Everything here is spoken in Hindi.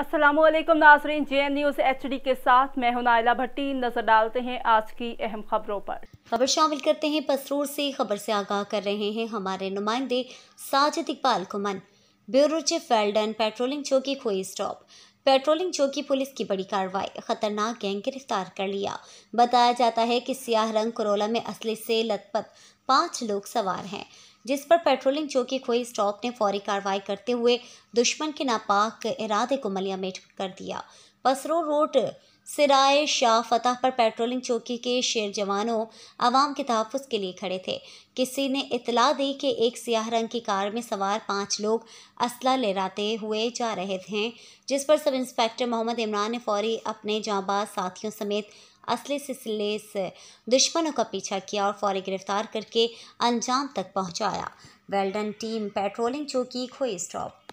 Aslam Nazreen J N news H D के साथ मैं हूँ नायला भट्टी नज़र डालते हैं आज की अहम खबरों पर खबर शामिल करते हैं पसरूर से खबर से आगाह कर रहे हैं हमारे नुमाइंदे साजिद इकबाल कुमन ब्यूरो चीफ वेल्डन पेट्रोलिंग चौकी खोई स्टॉप पेट्रोलिंग चौकी पुलिस की बड़ी कार्रवाई खतरनाक गैंग गिरफ्तार कर लिया बताया जाता है कि सियाह रंग करोला में असली से लतपथ पाँच लोग सवार हैं जिस पर पेट्रोलिंग चौकी खोई स्टॉप ने फौरी कार्रवाई करते हुए दुश्मन के नापाक इरादे को मलियामेट कर दिया पसरो रोड सिराय शाह फतह पर पेट्रोलिंग चौकी के शेर जवानों आवाम के तहफ़ के लिए खड़े थे किसी ने इतला दी कि एक सियाह रंग की कार में सवार पाँच लोग असला लहराते हुए जा रहे थे जिस पर सब इंस्पेक्टर मोहम्मद इमरान ने फौरी अपने जाबाज साथियों समेत असले सिलसिले से दुश्मनों का पीछा किया और फौरी गिरफ्तार करके अंजाम तक पहुँचाया वेल्डन टीम पेट्रोलिंग चौकी खोई स्टॉप